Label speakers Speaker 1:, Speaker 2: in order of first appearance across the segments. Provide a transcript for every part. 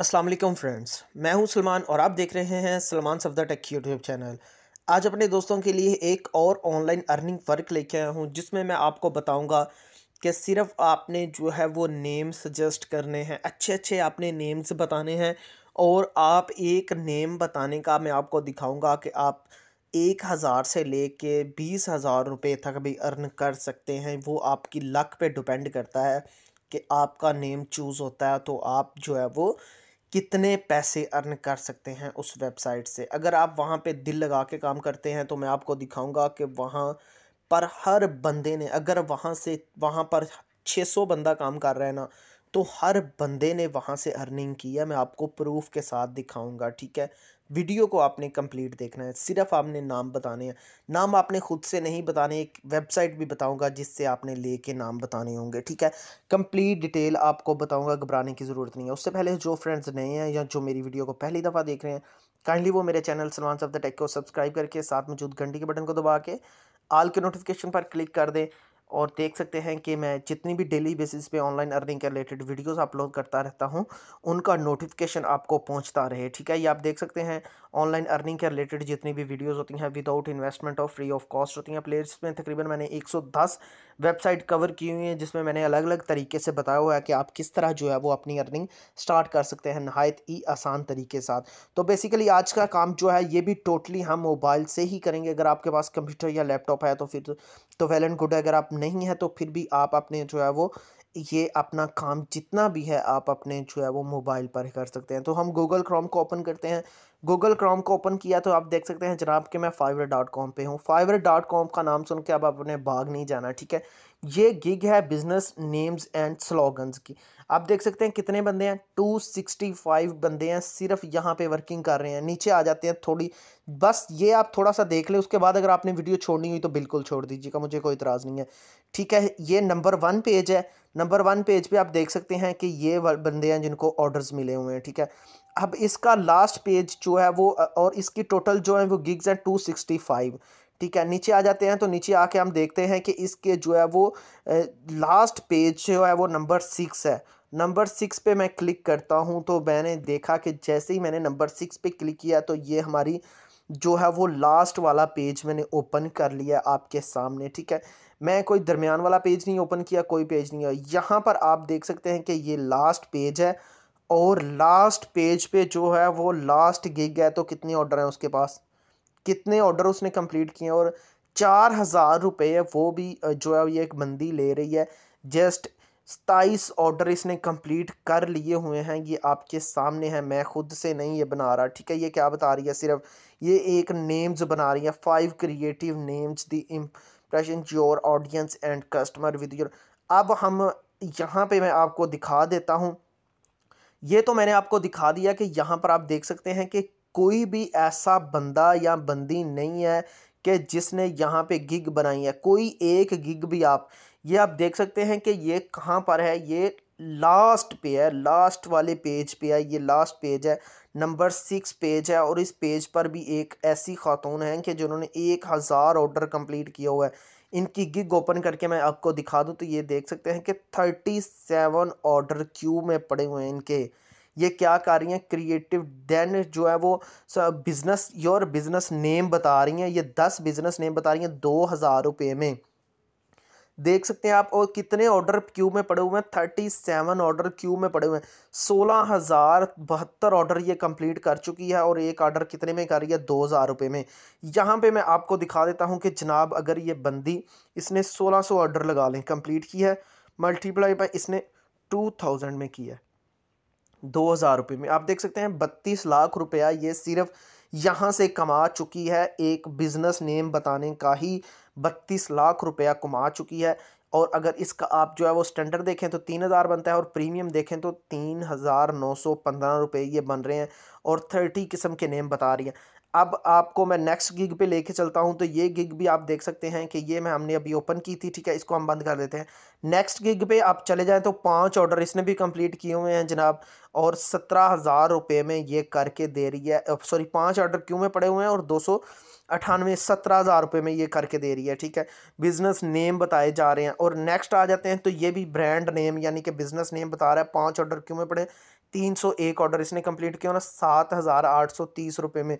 Speaker 1: Aslam friends मैं हूं सलमान और आप देख रहे हैं सलमान सफदा टेक यूट्यूब चैनल आज अपने दोस्तों के लिए एक और ऑनलाइन अर्निंग वर्क लेके आया हूं जिसमें मैं आपको बताऊंगा कि सिर्फ आपने जो है वो नेम सजेस्ट करने हैं अच्छे अच्छे आपने नेम्स बताने हैं और आप एक नेम बताने का मैं आपको दिखाऊँगा कि आप एक हज़ार से ले कर बीस हज़ार रुपये तक भी अर्न कर सकते हैं वो आपकी लक पर डिपेंड करता है कि आपका नेम चूज़ होता है तो आप जो है वो कितने पैसे अर्न कर सकते हैं उस वेबसाइट से अगर आप वहाँ पे दिल लगा के काम करते हैं तो मैं आपको दिखाऊंगा कि वहाँ पर हर बंदे ने अगर वहाँ से वहाँ पर 600 बंदा काम कर रहा है ना तो हर बंदे ने वहाँ से अर्निंग की है मैं आपको प्रूफ के साथ दिखाऊंगा ठीक है वीडियो को आपने कंप्लीट देखना है सिर्फ आपने नाम बताने हैं नाम आपने खुद से नहीं बताने एक वेबसाइट भी बताऊंगा जिससे आपने ले के नाम बताने होंगे ठीक है कंप्लीट डिटेल आपको बताऊंगा घबराने की ज़रूरत नहीं है उससे पहले जो फ्रेंड्स नए हैं या जो मेरी वीडियो को पहली दफ़ा देख रहे हैं काइंडली वो मेरे channel Salman of the tech को सब्सक्राइब करके साथ मौजूद घंटी के बटन को दबा के आल के नोटिफिकेशन पर क्लिक कर दें और देख सकते हैं कि मैं जितनी भी डेली बेसिस पे ऑनलाइन अर्निंग के रिलेटेड वीडियोस अपलोड करता रहता हूँ उनका नोटिफिकेशन आपको पहुँचता रहे ठीक है ये आप देख सकते हैं ऑनलाइन अर्निंग के रिलेटेड जितनी भी वीडियोस होती हैं विदाउट इन्वेस्टमेंट और फ्री ऑफ कॉस्ट होती हैं प्लेयर्स में तकरीबन मैंने एक वेबसाइट कवर की हुई है जिसमें मैंने अलग अलग तरीके से बताया हुआ है कि आप किस तरह जो है वो अपनी अर्निंग स्टार्ट कर सकते हैं नहायत ही आसान तरीके साथ तो बेसिकली आज का काम जो है ये भी टोटली हम मोबाइल से ही करेंगे अगर आपके पास कंप्यूटर या लैपटॉप है तो फिर तो वेल एंड गुड अगर आप नहीं है तो फिर भी आप अपने जो है वो ये अपना काम जितना भी है आप अपने जो है वो मोबाइल पर कर सकते हैं तो हम गूगल क्रोम को ओपन करते हैं गूगल क्रोम को ओपन किया तो आप देख सकते हैं जनाब के मैं फाइवर डॉट कॉम पर हूँ फाइवर डॉट कॉम का नाम सुन के अब अपने भाग नहीं जाना ठीक है ये गिग है बिजनेस नेम्स एंड स्लोगन्स की आप देख सकते हैं कितने बंदे हैं 265 बंदे हैं सिर्फ यहाँ पे वर्किंग कर रहे हैं नीचे आ जाते हैं थोड़ी बस ये आप थोड़ा सा देख ले उसके बाद अगर आपने वीडियो छोड़नी हुई तो बिल्कुल छोड़ दीजिएगा मुझे कोई इतराज़ नहीं है ठीक है ये नंबर वन पेज है नंबर वन पेज पे आप देख सकते हैं कि ये बंदे हैं जिनको ऑर्डर्स मिले हुए हैं ठीक है अब इसका लास्ट पेज जो है वो और इसकी टोटल जो है वो गिग्स हैं टू सिक्सटी फाइव ठीक है नीचे आ जाते हैं तो नीचे आके हम देखते हैं कि इसके जो है वो लास्ट पेज जो है वो नंबर सिक्स है नंबर सिक्स पे मैं क्लिक करता हूँ तो मैंने देखा कि जैसे ही मैंने नंबर सिक्स पे क्लिक किया तो ये हमारी जो है वो लास्ट वाला पेज मैंने ओपन कर लिया आपके सामने ठीक है मैं कोई दरमियान वाला पेज नहीं ओपन किया कोई पेज नहीं है यहाँ पर आप देख सकते हैं कि ये लास्ट पेज है और लास्ट पेज पे जो है वो लास्ट गिग है तो कितने ऑर्डर हैं उसके पास कितने ऑर्डर उसने कंप्लीट किए और चार हज़ार रुपये वो भी जो है ये एक बंदी ले रही है जस्ट सताईस ऑर्डर इसने कंप्लीट कर लिए हुए हैं ये आपके सामने है मैं खुद से नहीं ये बना रहा ठीक है ये क्या बता रही है सिर्फ ये एक नेम्स बना रही है five creative names the impression your audience and customer with your अब हम यहाँ पे मैं आपको दिखा देता हूँ ये तो मैंने आपको दिखा दिया कि यहाँ पर आप देख सकते हैं कि कोई भी ऐसा बंदा या बंदी नहीं है कि जिसने यहाँ पे गिग बनाई है कोई एक गिग भी आप ये आप देख सकते हैं कि ये कहाँ पर है ये लास्ट पे है लास्ट वाले पेज पे है ये लास्ट पेज है नंबर सिक्स पेज है और इस पेज पर भी एक ऐसी खातून है कि जिन्होंने एक हज़ार ऑर्डर कंप्लीट किया हुआ है इनकी गिग ओपन करके मैं आपको दिखा दूँ तो ये देख सकते हैं कि थर्टी सेवन ऑर्डर क्यू में पड़े हुए हैं इनके ये क्या कर रही हैं क्रिएटिव देन जो है वो बिज़नेस योर बिज़नेस नेम बता रही हैं ये दस बिज़नेस नेम बता रही हैं दो हज़ार रुपये में देख सकते हैं आप और कितने ऑर्डर क्यू में पड़े हुए हैं थर्टी सेवन ऑर्डर क्यू में पड़े हुए हैं सोलह हज़ार बहत्तर ऑर्डर ये कंप्लीट कर चुकी है और एक ऑर्डर कितने में कर रही है दो हज़ार रुपये में यहाँ पे मैं आपको दिखा देता हूँ कि जनाब अगर ये बंदी इसने सोलह सौ सो ऑर्डर लगा लें कंप्लीट की है मल्टीप्लाई पर इसने टू थाउजेंड में की है दो हज़ार रुपये में आप देख सकते हैं बत्तीस लाख रुपया ये सिर्फ यहाँ से कमा चुकी है एक बिज़नेस नेम बताने का ही बत्तीस लाख रुपया कमा चुकी है और अगर इसका आप जो है वो स्टैंडर्ड देखें तो तीन हज़ार बनता है और प्रीमियम देखें तो तीन हज़ार नौ सौ पंद्रह रुपये ये बन रहे हैं और थर्टी किस्म के नेम बता रही हैं अब आपको मैं नेक्स्ट गिग पे लेके चलता हूँ तो ये गिग भी आप देख सकते हैं कि ये मैं हमने अभी ओपन की थी ठीक है इसको हम बंद कर देते हैं नेक्स्ट गिग पे आप चले जाएँ तो पांच ऑर्डर इसने भी कंप्लीट किए हुए हैं जनाब और सत्रह हज़ार रुपये में ये करके दे रही है सॉरी पाँच ऑर्डर क्यों में पड़े हुए हैं और दो सौ अठानवे सत्रह हज़ार रुपये में ये करके दे रही है ठीक है बिज़नेस नेम बताए जा रहे हैं और नेक्स्ट आ जाते हैं तो ये भी ब्रांड नेम यानी कि बिज़नेस नेम बता रहा है पाँच ऑर्डर क्यों में पड़े तीन सौ एक ऑर्डर इसने कंप्लीट किया ना सात हज़ार आठ सौ तीस रुपये में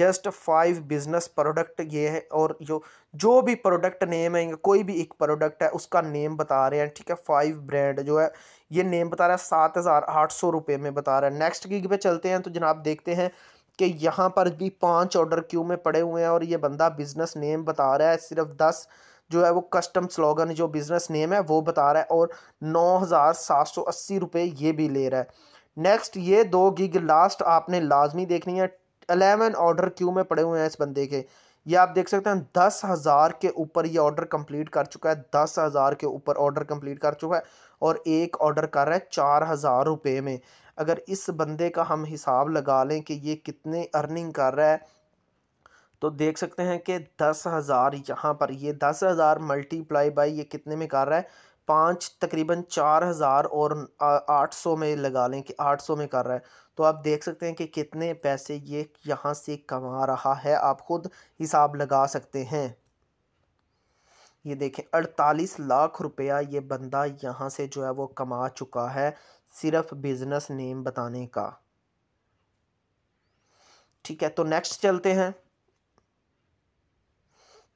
Speaker 1: जस्ट फाइव बिजनेस प्रोडक्ट ये है और जो जो भी प्रोडक्ट नेम है कोई भी एक प्रोडक्ट है उसका नेम बता रहे हैं ठीक है फाइव ब्रांड जो है ये नेम बता रहा है सात हज़ार आठ सौ रुपये में बता रहा है नेक्स्ट गिग पे चलते हैं तो जनाब देखते हैं कि यहाँ पर भी पाँच ऑर्डर क्यों में पड़े हुए हैं और ये बंदा बिज़नेस नेम बता रहा है सिर्फ दस जो है वो कस्टम स्लोगन जो बिज़नेस नेम है वो बता रहा है और नौ हज़ार सात सौ अस्सी रुपये ये भी ले रहा है नेक्स्ट ये दो गिग लास्ट आपने लाजमी देखनी है अलेवन ऑर्डर क्यू में पड़े हुए हैं इस बंदे के ये आप देख सकते हैं दस हज़ार के ऊपर ये ऑर्डर कंप्लीट कर चुका है दस हज़ार के ऊपर ऑर्डर कंप्लीट कर चुका है और एक ऑर्डर कर रहा है चार हज़ार रुपये में अगर इस बंदे का हम हिसाब लगा लें कि ये कितने अर्निंग कर रहा है तो देख सकते हैं कि दस हज़ार यहाँ पर ये दस हज़ार मल्टीप्लाई बाई ये कितने में कर रहा है पाँच तकरीबन चार हज़ार और आठ सौ में लगा लें कि आठ सौ में कर रहा है तो आप देख सकते हैं कि कितने पैसे ये यहाँ से कमा रहा है आप ख़ुद हिसाब लगा सकते हैं ये देखें अड़तालीस लाख रुपया ये बंदा यहाँ से जो है वो कमा चुका है सिर्फ बिज़नेस नेम बताने का ठीक है तो नेक्स्ट चलते हैं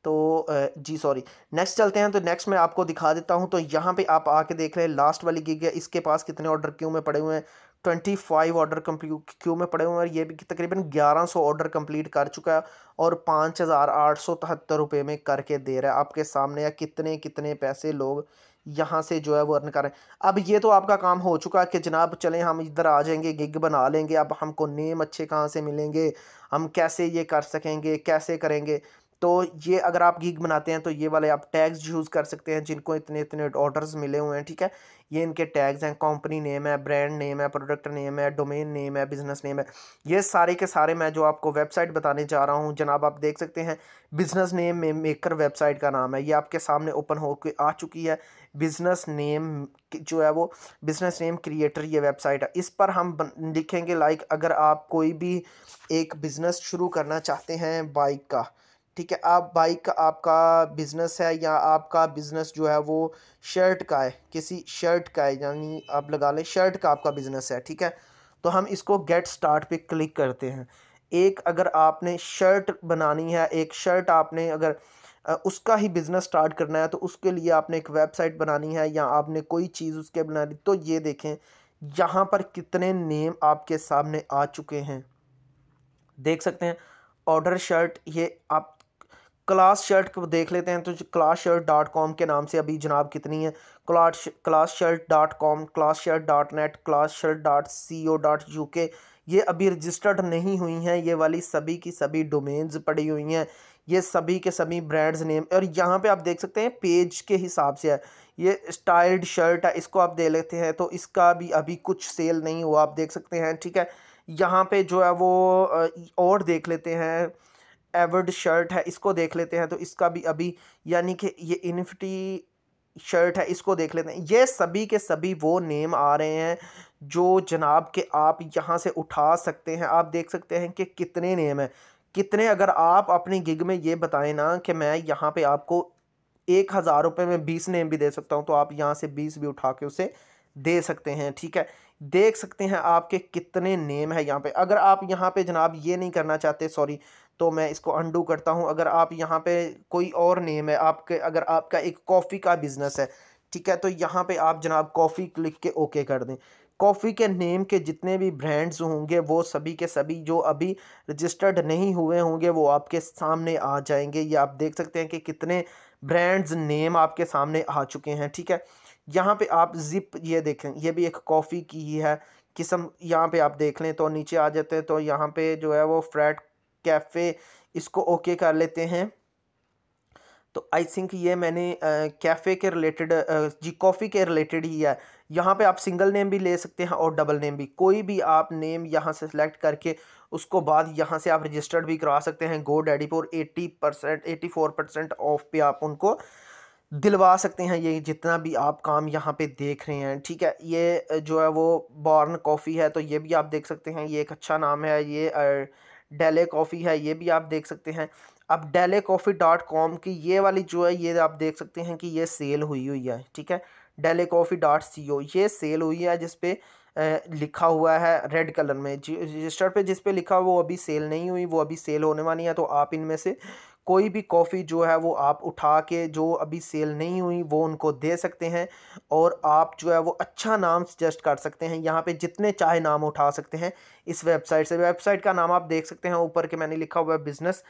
Speaker 1: तो जी सॉरी नेक्स्ट चलते हैं तो नेक्स्ट मैं आपको दिखा देता हूँ तो यहाँ पे आप आके देख रहे हैं लास्ट वाली गिग है इसके पास कितने ऑर्डर क्यों में पड़े हुए हैं ट्वेंटी फाइव ऑर्डर क्यों में पड़े हुए हैं और ये भी तकरीबन ग्यारह सौ ऑर्डर कंप्लीट कर चुका है और पाँच हज़ार आठ सौ तिहत्तर रुपये में करके दे रहा है आपके सामने या कितने कितने पैसे लोग यहाँ से जो है वो अर्न कर रहे हैं अब ये तो आपका काम हो चुका है कि जनाब चलें हम इधर आ जाएंगे गिग बना लेंगे अब हमको नेम अच्छे कहाँ से मिलेंगे हम कैसे ये कर सकेंगे कैसे करेंगे तो ये अगर आप गीग बनाते हैं तो ये वाले आप टैग्स यूज़ कर सकते हैं जिनको इतने इतने ऑर्डर्स मिले हुए हैं ठीक है ये इनके टैग्स हैं कंपनी नेम है ब्रांड नेम है प्रोडक्ट नेम है डोमेन नेम है बिज़नेस नेम है ये सारे के सारे मैं जो आपको वेबसाइट बताने जा रहा हूँ जनाब आप देख सकते हैं बिज़नेस नेम में मेकर वेबसाइट का नाम है ये आपके सामने ओपन के आ चुकी है बिज़नेस नेम जो है वो बिज़नेस नेम क्रिएटर ये वेबसाइट है इस पर हम लिखेंगे लाइक अगर आप कोई भी एक बिज़नेस शुरू करना चाहते हैं बाइक का ठीक है आप बाइक का आपका बिज़नेस है या आपका बिज़नेस जो है वो शर्ट का है किसी शर्ट का है यानी आप लगा लें शर्ट का आपका बिज़नेस है ठीक है तो हम इसको गेट स्टार्ट पे क्लिक करते हैं एक अगर आपने शर्ट बनानी है एक शर्ट आपने अगर उसका ही बिज़नेस स्टार्ट करना है तो उसके लिए आपने एक वेबसाइट बनानी है या आपने कोई चीज़ उसके बनानी तो ये देखें यहाँ पर कितने नेम आपके सामने आ चुके हैं देख सकते हैं ऑर्डर शर्ट ये आप क्लास शर्ट को देख लेते हैं तो क्लास शर्ट डॉट कॉम के नाम से अभी जनाब कितनी है class class shirt dot com class shirt dot net class shirt dot C O dot U K ये अभी रजिस्टर्ड नहीं हुई हैं ये वाली सभी की सभी डोमेन्स पड़ी हुई हैं ये सभी के सभी ब्रांड्स नेम और यहाँ पे आप देख सकते हैं पेज के हिसाब से है ये स्टाइल्ड शर्ट है इसको आप दे लेते हैं तो इसका भी अभी कुछ सेल नहीं हुआ आप देख सकते हैं ठीक है यहाँ पे जो है वो और देख लेते हैं एवर्ड शर्ट है इसको देख लेते हैं तो इसका भी अभी यानी कि ये इनफिटी शर्ट है इसको देख लेते हैं ये सभी के सभी वो नेम आ रहे हैं जो जनाब के आप यहाँ से उठा सकते हैं आप देख सकते हैं कि कितने नेम हैं कितने अगर आप अपनी गिग में ये बताएं ना कि मैं यहाँ पे आपको एक हज़ार रुपये में बीस नेम भी दे सकता हूँ तो आप यहाँ से बीस भी उठा के उसे दे सकते हैं ठीक है देख सकते हैं आपके कितने नेम है यहाँ पे अगर आप यहाँ पे जनाब ये नहीं करना चाहते सॉरी तो मैं इसको अंडू करता हूँ अगर आप यहाँ पे कोई और नेम है आपके अगर आपका एक कॉफ़ी का बिज़नेस है ठीक है तो यहाँ पे आप जनाब कॉफ़ी लिख के ओके कर दें कॉफ़ी के नेम के जितने भी ब्रांड्स होंगे वो सभी के सभी जो अभी रजिस्टर्ड नहीं हुए होंगे वो आपके सामने आ जाएंगे ये आप देख सकते हैं कि कितने ब्रांड्स नेम आपके सामने आ चुके हैं ठीक है यहाँ पे आप जिप ये देखें ये भी एक कॉफ़ी की ही है किस्म यहाँ पे आप देख लें तो नीचे आ जाते हैं तो यहाँ पे जो है वो फ्रैट कैफ़े इसको ओके कर लेते हैं तो आई थिंक ये मैंने कैफ़े के रिलेटेड जी कॉफ़ी के रिलेटेड ही है यहाँ पे आप सिंगल नेम भी ले सकते हैं और डबल नेम भी कोई भी आप नेम यहाँ से सिलेक्ट करके उसको बाद यहाँ से आप रजिस्टर्ड भी करा सकते हैं गो डैडी पर eighty percent eighty four percent off पे आप उनको दिलवा सकते हैं ये जितना भी आप काम यहाँ पे देख रहे हैं ठीक है ये जो है वो बॉर्न कॉफ़ी है तो ये भी आप देख सकते हैं ये एक अच्छा नाम है ये डेले कॉफ़ी है ये भी आप देख सकते हैं अब डेले कॉफ़ी डॉट कॉम की ये वाली जो है ये आप देख सकते हैं कि ये सेल हुई हुई है ठीक है डेले कॉफ़ी डॉट सी ओ ये सेल हुई है जिसपे लिखा हुआ है रेड कलर में रजिस्टर पे जिस पे लिखा वो अभी सेल नहीं हुई वो अभी सेल होने वाली है तो आप इनमें से कोई भी कॉफ़ी जो है वो आप उठा के जो अभी सेल नहीं हुई वो उनको दे सकते हैं और आप जो है वो अच्छा नाम सजेस्ट कर सकते हैं यहाँ पे जितने चाहे नाम उठा सकते हैं इस वेबसाइट से वेबसाइट का नाम आप देख सकते हैं ऊपर के मैंने लिखा हुआ है बिज़नेस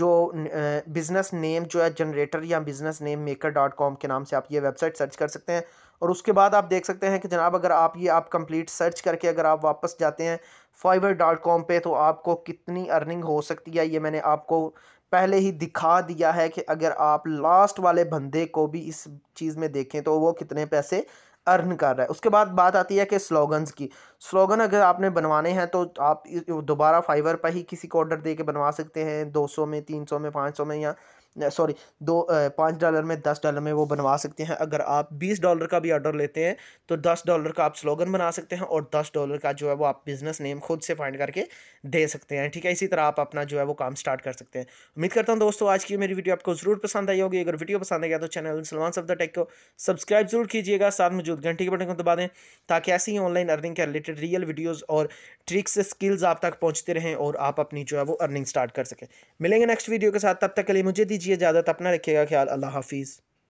Speaker 1: जो बिज़नेस नेम जो है जनरेटर या business name maker dot com के नाम से आप ये वेबसाइट सर्च कर सकते हैं और उसके बाद आप देख सकते हैं कि जनाब अगर आप ये आप कंप्लीट सर्च करके अगर आप वापस जाते हैं फाइवर डॉट कॉम पर तो आपको कितनी अर्निंग हो सकती है ये मैंने आपको पहले ही दिखा दिया है कि अगर आप लास्ट वाले बंदे को भी इस चीज़ में देखें तो वो कितने पैसे अर्न कर रहा है उसके बाद बात आती है कि स्लोगन्स की स्लोगन अगर आपने बनवाने हैं तो आप दोबारा फाइवर पर ही किसी को ऑर्डर दे के बनवा सकते हैं 200 में 300 में 500 में या सॉरी दो पाँच डॉलर में दस डॉलर में वो बनवा सकते हैं अगर आप बीस डॉलर का भी ऑर्डर लेते हैं तो दस डॉलर का आप स्लोगन बना सकते हैं और दस डॉलर का जो है वो आप बिज़नेस नेम खुद से फाइंड करके दे सकते हैं ठीक है इसी तरह आप अपना जो है वो काम स्टार्ट कर सकते हैं उम्मीद करता हूँ दोस्तों आज की मेरी वीडियो आपको ज़रूर पसंद आई होगी अगर वीडियो पसंद आएगा तो चैनल सलमान द टेक को सब्सक्राइब जरूर कीजिएगा साथ मौजूद घंटे के बटन को दबा दें ताकि ऐसी ही ऑनलाइन अर्निंग के रिलेटेड रियल वीडियोज़ और ट्रिक्स स्किल्स आप तक पहुँचते रहें और आप अपनी जो है वो अर्निंग स्टार्ट कर सकें मिलेंगे नेक्स्ट वीडियो के साथ तब तक के लिए मुझे दीजिए दीजिए ज़्यादा अपना रखिएगा ख्याल अल्लाह हाफिज़